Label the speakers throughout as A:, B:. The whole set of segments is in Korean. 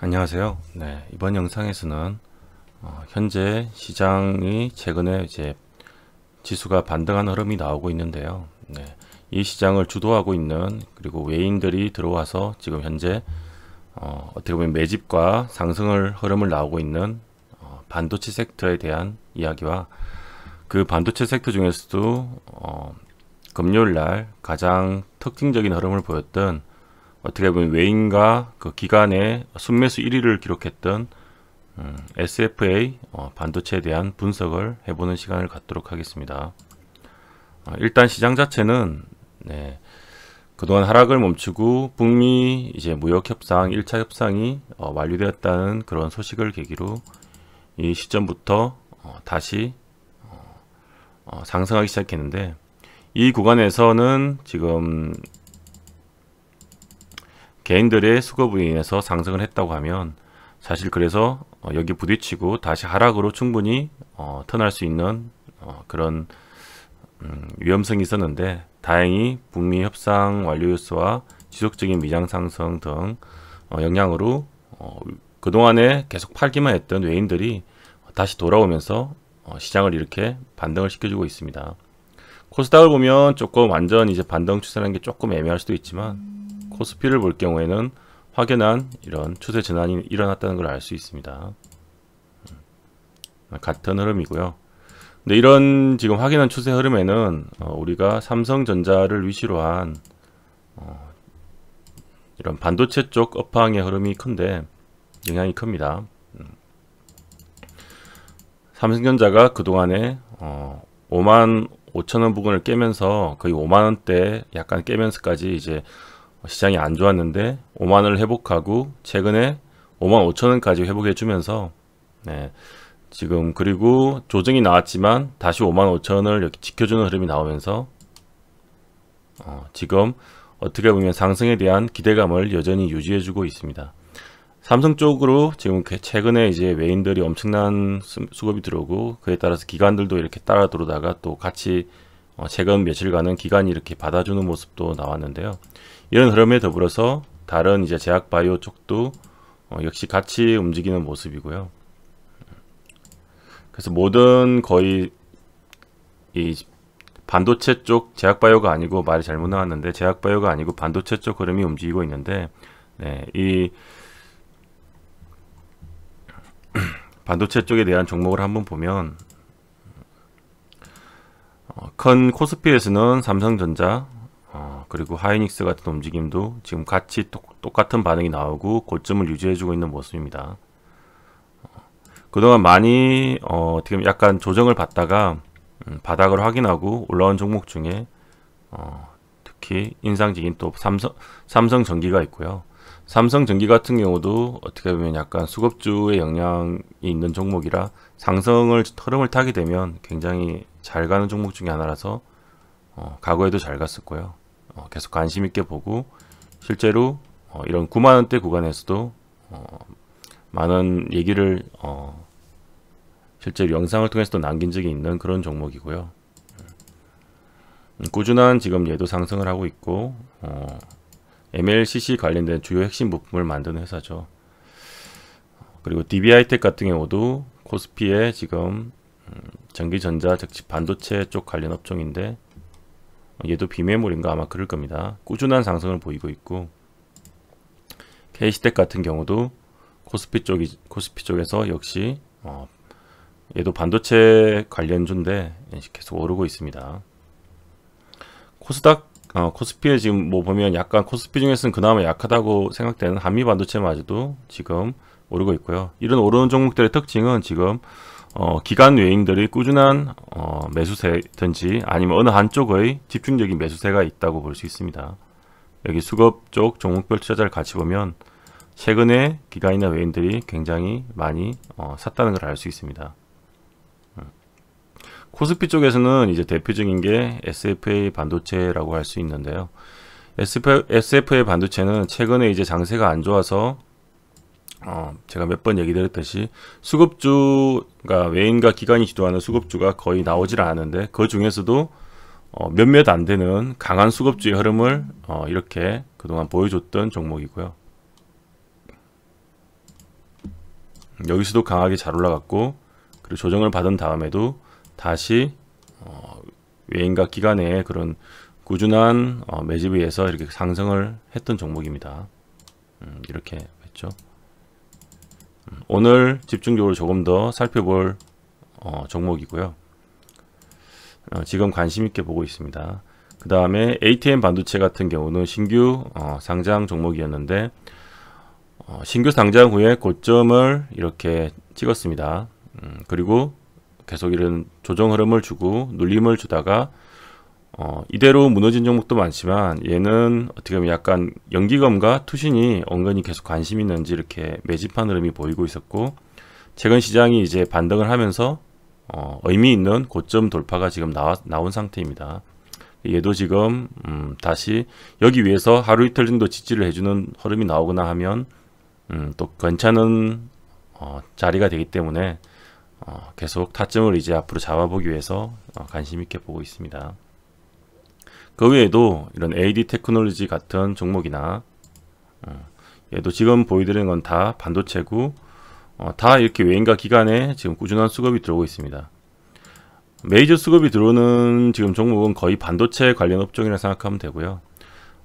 A: 안녕하세요. 네, 이번 영상에서는 어, 현재 시장이 최근에 이제 지수가 반등하 흐름이 나오고 있는데요. 네, 이 시장을 주도하고 있는 그리고 외인들이 들어와서 지금 현재 어, 떻게 보면 매집과 상승을 흐름을 나오고 있는 어, 반도체 섹터에 대한 이야기와 그 반도체 섹터 중에서도 어, 금요일 날 가장 특징적인 흐름을 보였던 어떻게 보면 외인과 그 기간에 순매수 1위를 기록했던 음, 어, SFA 어, 반도체에 대한 분석을 해보는 시간을 갖도록 하겠습니다. 어, 일단 시장 자체는 네, 그동안 하락을 멈추고 북미 이제 무역 협상 1차 협상이 어, 완료되었다는 그런 소식을 계기로 이 시점부터 어, 다시 어, 어, 상승하기 시작했는데 이 구간에서는 지금 개인들의 수급에 의해서 상승을 했다고 하면 사실 그래서 어, 여기 부딪히고 다시 하락으로 충분히 어, 턴할 수 있는 어, 그런 음, 위험성이 있었는데 다행히 북미 협상 완료 요소와 지속적인 미장 상승 등 어, 영향으로 어, 그동안에 계속 팔기만 했던 외인들이 다시 돌아오면서 어, 시장을 이렇게 반등을 시켜주고 있습니다. 코스닥을 보면 조금 완전 이제 반등 추세라는 게 조금 애매할 수도 있지만 코스피를 볼 경우에는 확연한 이런 추세 전환이 일어났다는 걸 알 수 있습니다. 음. 같은 흐름이고요. 근데 이런 지금 확인한 추세 흐름에는 어, 우리가 삼성전자를 위시로 한 어, 이런 반도체 쪽 업황의 흐름이 큰데 영향이 큽니다. 음. 삼성전자가 그동안에 5만 어, 5천원 부근을 깨면서 거의 5만원대 약간 깨면서까지 이제 시장이 안 좋았는데 5만원을 회복하고 최근에 5만 5천원까지 회복해 주면서 네, 지금 그리고 조정이 나왔지만 다시 5만 5천원을 이렇게 지켜주는 흐름이 나오면서 어, 지금 어떻게 보면 상승에 대한 기대감을 여전히 유지해주고 있습니다. 삼성 쪽으로 지금 그 최근에 이제 외인들이 엄청난 수급이 들어오고 그에 따라서 기관들도 이렇게 따라 들어오다가 또 같이 최근 어, 며칠간은 기관이 이렇게 받아주는 모습도 나왔는데요. 이런 흐름에 더불어서 다른 이제 제약 바이오 쪽도 어, 역시 같이 움직이는 모습이고요. 그래서 모든 거의 이 반도체 쪽 제약 바이오가 아니고 말이 잘못 나왔는데 제약 바이오가 아니고 반도체 쪽 흐름이 움직이고 있는데 네, 이 반도체 쪽에 대한 종목을 한번 보면 어, 큰 코스피에서는 삼성전자 그리고 하이닉스 같은 움직임도 지금 같이 똑같은 반응이 나오고 고점을 유지해주고 있는 모습입니다. 그동안 많이 어, 지금 약간 조정을 받다가 음, 바닥을 확인하고 올라온 종목 중에 어, 특히 인상적인 또 삼성 삼성전기가 있고요. 삼성전기 같은 경우도 어떻게 보면 약간 수급주의 영향이 있는 종목이라 상성을 흐름을 타게 되면 굉장히 잘 가는 종목 중에 하나라서 어, 과거에도 잘 갔었고요. 어, 계속 관심 있게 보고 실제로 어, 이런 9만 원대 구간에서도 어, 많은 얘기를 어, 실제로 영상을 통해서도 남긴 적이 있는 그런 종목이고요. 음, 꾸준한 지금 얘도 상승을 하고 있고 어, MLCC 관련된 주요 핵심 부품을 만드는 회사죠. 그리고 DBI텍 같은 경우도 코스피에 지금 음, 전기전자 즉시 반도체 쪽 관련 업종인데 얘도 비메모리인가 아마 그럴 겁니다. 꾸준한 상승을 보이고 있고 K시텍 같은 경우도 코스피 쪽이 코스피 쪽에서 역시 어, 얘도 반도체 관련주인데 계속 오르고 있습니다. 코스닥 어, 코스피에 지금 뭐 보면 약간 코스피 중에서는 그나마 약하다고 생각되는 한미 반도체마저도 지금 오르고 있고요. 이런 오르는 종목들의 특징은 지금 어, 기간 외인들이 꾸준한 어, 매수세든지 아니면 어느 한쪽의 집중적인 매수세가 있다고 볼 수 있습니다. 여기 수급 쪽 종목별 투자자를 같이 보면 최근에 기간이나 외인들이 굉장히 많이 어, 샀다는 걸 알 수 있습니다. 음. 코스피 쪽에서는 이제 대표적인 게 SFA 반도체라고 할 수 있는데요. SFA 반도체는 최근에 이제 장세가 안 좋아서 어, 제가 몇 번 얘기 드렸듯이 수급주가 외인과 기관이 주도하는 수급주가 거의 나오질 않는데그 중에서도 어, 몇몇 안 되는 강한 수급주의 흐름을 어, 이렇게 그동안 보여줬던 종목이고요. 여기서도 강하게 잘 올라갔고 그리고 조정을 받은 다음에도 다시 어, 외인과 기관의 그런 꾸준한 어, 매집에 의해서 이렇게 상승을 했던 종목입니다. 음, 이렇게 했죠. 오늘 집중적으로 조금 더 살펴볼 어, 종목이고요. 어, 지금 관심 있게 보고 있습니다. 그 다음에 ATM 반도체 같은 경우는 신규 어, 상장 종목이었는데 어, 신규 상장 후에 고점을 이렇게 찍었습니다. 음, 그리고 계속 이런 조정 흐름을 주고 눌림을 주다가 어, 이대로 무너진 종목도 많지만 얘는 어떻게 보면 약간 연기검과 투신이 은근히 계속 관심 있는지 이렇게 매집한 흐름이 보이고 있었고 최근 시장이 이제 반등을 하면서 어, 의미 있는 고점 돌파가 지금 나와, 나온 상태입니다. 얘도 지금 음, 다시 여기 위에서 하루 이틀 정도 지지를 해주는 흐름이 나오거나 하면 음, 또 괜찮은 어, 자리가 되기 때문에 어, 계속 타점을 이제 앞으로 잡아보기 위해서 어, 관심 있게 보고 있습니다. 그 외에도 이런 AD 테크놀로지 같은 종목이나 어, 얘도 지금 보여드리는 건 다 반도체고 어, 다 이렇게 외인과기관에 지금 꾸준한 수급이 들어오고 있습니다. 메이저 수급이 들어오는 지금 종목은 거의 반도체 관련 업종이라 생각하면 되고요.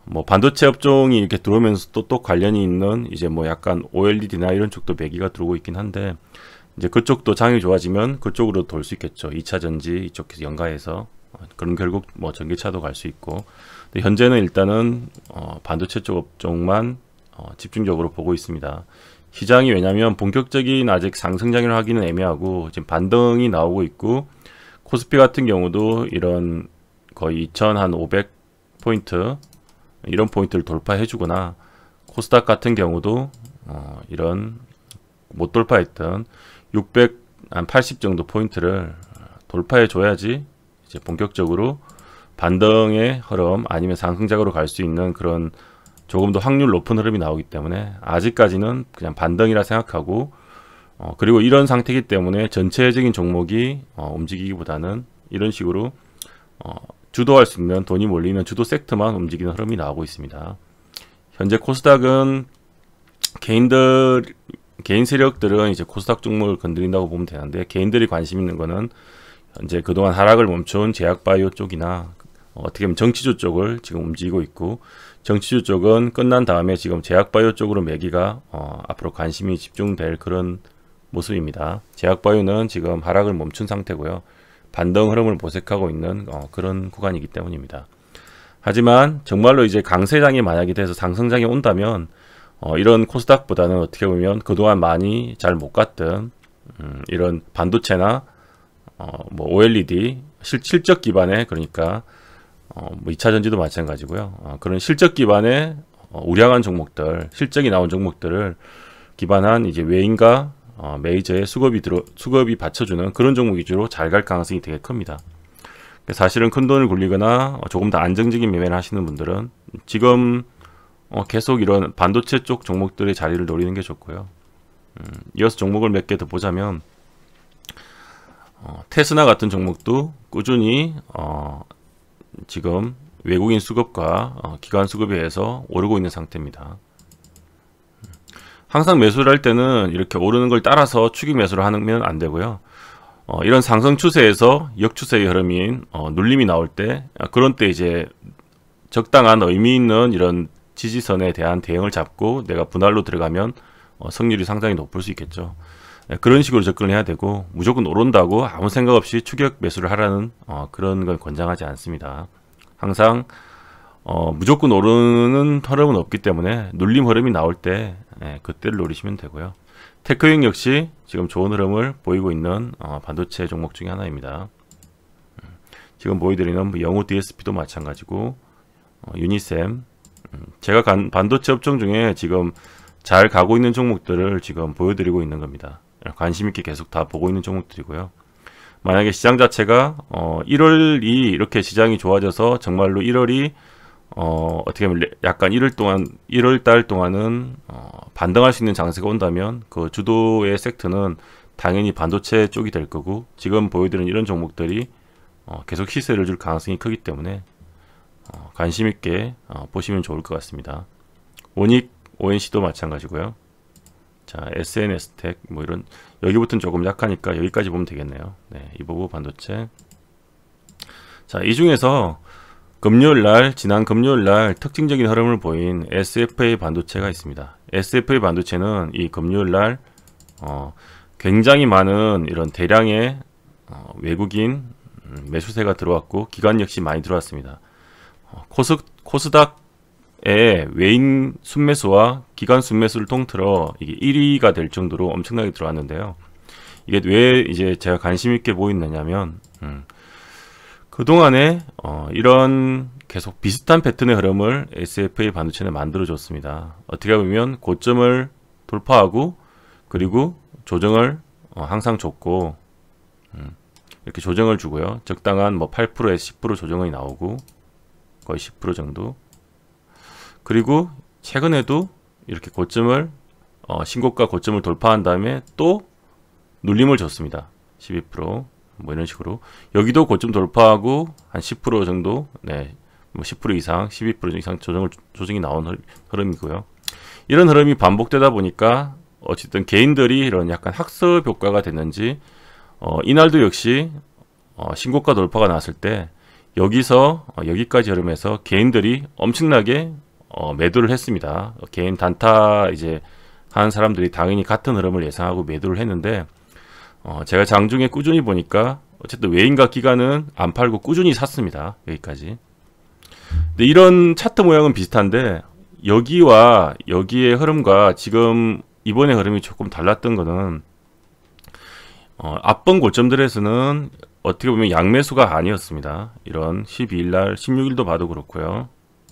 A: 뭐 반도체 업종이 이렇게 들어오면서 또 또 관련이 있는 이제 뭐 약간 OLED나 이런 쪽도 매기가 들어오고 있긴 한데 이제 그쪽도 장이 좋아지면 그쪽으로 돌 수 있겠죠. 2차 전지 이쪽 연가해서 그럼 결국 뭐 전기차도 갈 수 있고 근데 현재는 일단은 어, 반도체 쪽 업종만 어, 집중적으로 보고 있습니다. 시장이 왜냐하면 본격적인 아직 상승장을 하기는 애매하고 지금 반등이 나오고 있고 코스피 같은 경우도 이런 거의 2,500 포인트 이런 포인트를 돌파해주거나 코스닥 같은 경우도 어, 이런 못 돌파했던 680 정도 포인트를 돌파해줘야지 이제 본격적으로 반등의 흐름 아니면 상승작으로 갈 수 있는 그런 조금 더 확률 높은 흐름이 나오기 때문에 아직까지는 그냥 반등이라 생각하고 어, 그리고 이런 상태이기 때문에 전체적인 종목이 어, 움직이기보다는 이런 식으로 어, 주도할 수 있는 돈이 몰리는 주도 섹터만 움직이는 흐름이 나오고 있습니다. 현재 코스닥은 개인들 개인 세력들은 이제 코스닥 종목을 건드린다고 보면 되는데 개인들이 관심 있는 거는 이제 그동안 하락을 멈춘 제약바이오 쪽이나 어떻게 보면 정치주 쪽을 지금 움직이고 있고 정치주 쪽은 끝난 다음에 지금 제약바이오 쪽으로 매기가 어, 앞으로 관심이 집중될 그런 모습입니다. 제약바이오는 지금 하락을 멈춘 상태고요. 반등 흐름을 보색하고 있는 어, 그런 구간이기 때문입니다. 하지만 정말로 이제 강세장이 만약에 돼서 상승장이 온다면 어, 이런 코스닥보다는 어떻게 보면 그동안 많이 잘 못 갔던 음, 이런 반도체나 어, 뭐 OLED 실, 실적 기반의 그러니까 어, 뭐 2차 전지도 마찬가지고요. 어, 그런 실적 기반의 어, 우량한 종목들, 실적이 나온 종목들을 기반한 이제 외인과 어, 메이저의 수급이 들어 수급이 받쳐주는 그런 종목 위주로 잘 갈 가능성이 되게 큽니다. 사실은 큰 돈을 굴리거나 어, 조금 더 안정적인 매매를 하시는 분들은 지금 어, 계속 이런 반도체 쪽 종목들의 자리를 노리는 게 좋고요. 음, 이어서 종목을 몇 개 더 보자면 어, 테스나 같은 종목도 꾸준히 어, 지금 외국인 수급과 어, 기관 수급에 의해서 오르고 있는 상태입니다. 음. 항상 매수를 할 때는 이렇게 오르는 걸 따라서 추격 매수를 하면 안 되고요. 어, 이런 상승 추세에서 역추세의 흐름인 어, 눌림이 나올 때 아, 그런 때 이제 적당한 의미 있는 이런 지지선에 대한 대응을 잡고 내가 분할로 들어가면 어, 성률이 상당히 높을 수 있겠죠. 예, 그런 식으로 접근을 해야 되고 무조건 오른다고 아무 생각 없이 추격 매수를 하라는 어, 그런 걸 권장하지 않습니다. 항상 어, 무조건 오르는 흐름은 없기 때문에 눌림 흐름이 나올 때 예, 그때를 노리시면 되고요. 테크윙 역시 지금 좋은 흐름을 보이고 있는 어, 반도체 종목 중에 하나입니다. 음, 지금 보여드리는 뭐 영우 DSP도 마찬가지고 어, 유니셈 음, 제가 간, 반도체 업종 중에 지금 잘 가고 있는 종목들을 지금 보여드리고 있는 겁니다. 관심 있게 계속 다 보고 있는 종목들이고요. 만약에 시장 자체가 어 1월이 이렇게 시장이 좋아져서 정말로 1월이 어 어떻게 보면 약간 1월 동안 1월 달 동안은 어 반등할 수 있는 장세가 온다면 그 주도의 섹터는 당연히 반도체 쪽이 될 거고 지금 보여드리는 이런 종목들이 어 계속 시세를 줄 가능성이 크기 때문에 어 관심 있게 어 보시면 좋을 것 같습니다. 오닉 ONC도 마찬가지고요. 자, SNS 택, 뭐 이런, 여기부터는 조금 약하니까 여기까지 보면 되겠네요. 네, 이 부분 반도체. 자, 이 중에서 금요일 날, 지난 금요일 날 특징적인 흐름을 보인 SFA 반도체가 있습니다. SFA 반도체는 이 금요일 날, 어, 굉장히 많은 이런 대량의 어, 외국인 음, 매수세가 들어왔고, 기관 역시 많이 들어왔습니다. 어, 코스, 코스닥의 외인 순매수와 기간 순매수를 통틀어 이게 1위가 될 정도로 엄청나게 들어왔는데요. 이게 왜 이제 제가 관심 있게 보이느냐면 음, 그동안에 어, 이런 계속 비슷한 패턴의 흐름을 SFA 반도체는 만들어줬습니다. 어떻게 보면 고점을 돌파하고 그리고 조정을 어, 항상 줬고 음, 이렇게 조정을 주고요. 적당한 뭐 8%에 서10% 조정이 나오고 거의 10% 정도 그리고 최근에도 이렇게 고점을 어, 신고가 고점을 돌파한 다음에 또 눌림을 줬습니다. 12%뭐 이런 식으로 여기도 고점 돌파하고 한 10% 정도 네, 뭐 10% 이상 12% 이상 조정을 조정이 나온 흐름이고요. 이런 흐름이 반복되다 보니까 어쨌든 개인들이 이런 약간 학습 효과가 됐는지 어, 이날도 역시 어, 신고가 돌파가 나왔을때 여기서 어, 여기까지 흐름에서 개인들이 엄청나게 어, 매도를 했습니다. 개인 단타 이제 하는 사람들이 당연히 같은 흐름을 예상하고 매도를 했는데 어, 제가 장중에 꾸준히 보니까 어쨌든 외인과 기간은 안 팔고 꾸준히 샀습니다. 여기까지. 근데 이런 차트 모양은 비슷한데 여기와 여기의 흐름과 지금 이번에 흐름이 조금 달랐던 거는 어, 앞번 고점들에서는 어떻게 보면 양매수가 아니었습니다. 이런 12일날 16일도 봐도 그렇고요.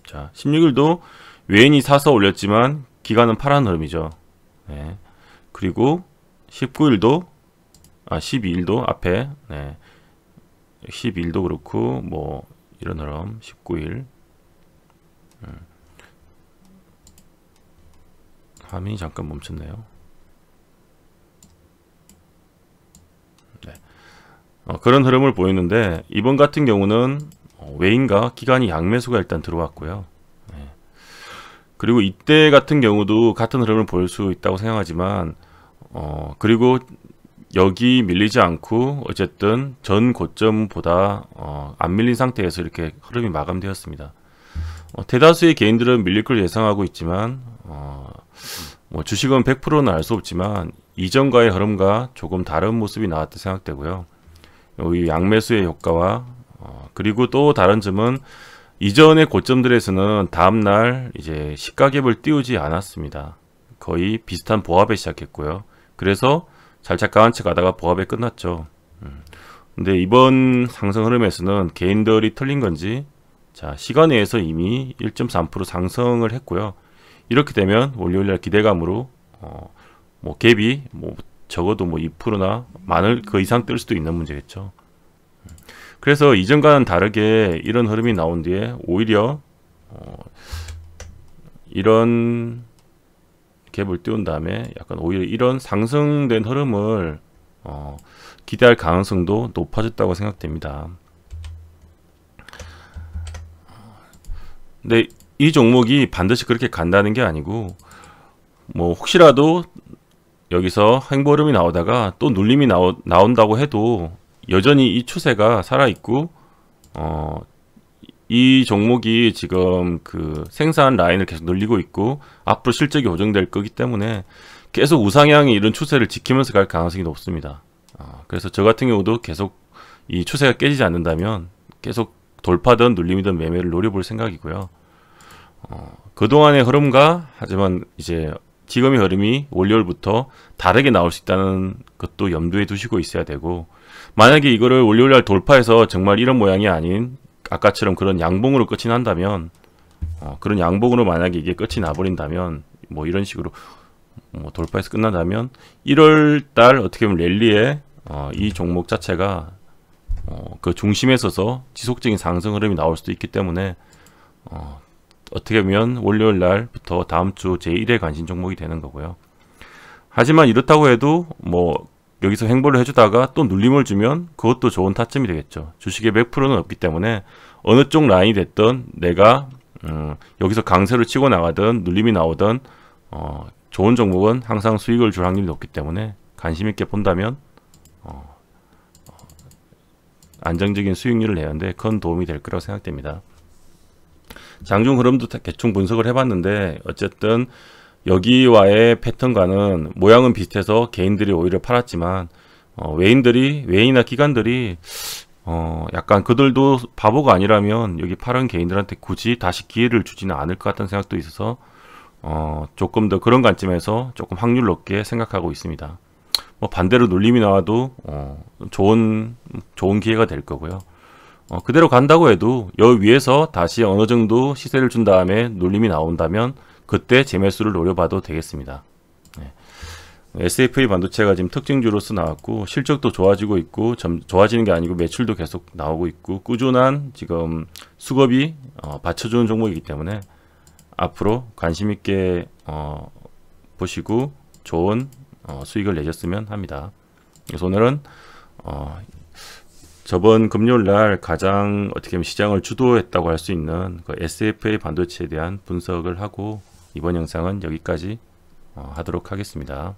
A: 자, 16일도 외인이 사서 올렸지만 기간은 파란 흐름이죠. 네. 그리고 19일도 아 12일도 앞에 네. 1일도 그렇고 뭐 이런 흐름 19일 음. 화면이 잠깐 멈췄네요. 네. 어, 그런 흐름을 보이는데 이번 같은 경우는 어, 외인과 기간이 양매수가 일단 들어왔고요. 네. 그리고 이때 같은 경우도 같은 흐름을 보일 수 있다고 생각하지만 어 그리고 여기 밀리지 않고 어쨌든 전 고점보다 어, 안 밀린 상태에서 이렇게 흐름이 마감되었습니다. 어, 대다수의 개인들은 밀릴 걸 예상하고 있지만 어, 뭐 주식은 100%는 알 수 없지만 이전과의 흐름과 조금 다른 모습이 나왔다 생각되고요. 이 양매수의 효과와 어, 그리고 또 다른 점은 이전의 고점들에서는 다음날 이제 시가갭을 띄우지 않았습니다. 거의 비슷한 보합에 시작했고요. 그래서 살짝 강한채 가다가 보합에 끝났죠. 음. 근데 이번 상승 흐름에서는 개인들이 틀린 건지 자 시간 내에서 이미 1.3% 상승을 했고요. 이렇게 되면 월요일날 기대감으로 어, 뭐 갭이 뭐 적어도 뭐 2%나 많을 그 이상 뜰 수도 있는 문제겠죠. 그래서 이전과는 다르게 이런 흐름이 나온 뒤에 오히려 어, 이런 갭을 띄운 다음에 약간 오히려 이런 상승된 흐름을 어, 기대할 가능성도 높아졌다고 생각됩니다. 근데 이 종목이 반드시 그렇게 간다는 게 아니고 뭐 혹시라도 여기서 행보름이 나오다가 또 눌림이 나오, 나온다고 해도 여전히 이 추세가 살아있고 어, 이 종목이 지금 그 생산 라인을 계속 늘리고 있고 앞으로 실적이 호정될 거기 때문에 계속 우상향이 이런 추세를 지키면서 갈 가능성이 높습니다. 어, 그래서 저 같은 경우도 계속 이 추세가 깨지지 않는다면 계속 돌파든 눌림이든 매매를 노려볼 생각이고요. 어, 그동안의 흐름과 하지만 이제 지금의 흐름이 월요일부터 다르게 나올 수 있다는 것도 염두에 두시고 있어야 되고 만약에 이거를 월요일 날 돌파해서 정말 이런 모양이 아닌 아까처럼 그런 양봉으로 끝이 난다면 어, 그런 양봉으로 만약에 이게 끝이 나버린다면 뭐 이런 식으로 뭐 돌파해서 끝난다면 1월 달 어떻게 보면 랠리에 어, 이 종목 자체가 어, 그 중심에 서서 지속적인 상승 흐름이 나올 수도 있기 때문에 어, 어떻게 보면 월요일 날부터 다음 주 제1의 관심 종목이 되는 거고요. 하지만 이렇다고 해도 뭐 여기서 행보를 해주다가 또 눌림을 주면 그것도 좋은 타점이 되겠죠. 주식의 100%는 없기 때문에 어느 쪽 라인이 됐든 내가 음, 여기서 강세를 치고 나가든 눌림이 나오든 어, 좋은 종목은 항상 수익을 줄 확률이 높기 때문에 관심 있게 본다면 어, 어 안정적인 수익률을 내는데 큰 도움이 될 거라고 생각됩니다. 장중 흐름도 대충 분석을 해봤는데 어쨌든 여기와의 패턴과는 모양은 비슷해서 개인들이 오히려 팔았지만 어, 외인들이 외인이나 기관들이 어, 약간 그들도 바보가 아니라면 여기 파는 개인들한테 굳이 다시 기회를 주지는 않을 것 같다는 생각도 있어서 어, 조금 더 그런 관점에서 조금 확률 높게 생각하고 있습니다. 뭐 반대로 놀림이 나와도 어, 좋은 좋은 기회가 될 거고요. 어, 그대로 간다고 해도 여 위에서 다시 어느 정도 시세를 준 다음에 놀림이 나온다면 그때 재매수를 노려봐도 되겠습니다. 네. s f 반도체가 지금 특징주로서 나왔고 실적도 좋아지고 있고 점, 좋아지는 게 아니고 매출도 계속 나오고 있고 꾸준한 지금 수급이 어, 받쳐주는 종목이기 때문에 앞으로 관심 있게 어, 보시고 좋은 어, 수익을 내셨으면 합니다. 그래서 오늘은 어, 저번 금요일 날 가장 어떻게 보면 시장을 주도했다고 할 수 있는 그 SFA 반도체에 대한 분석을 하고 이번 영상은 여기까지 어, 하도록 하겠습니다.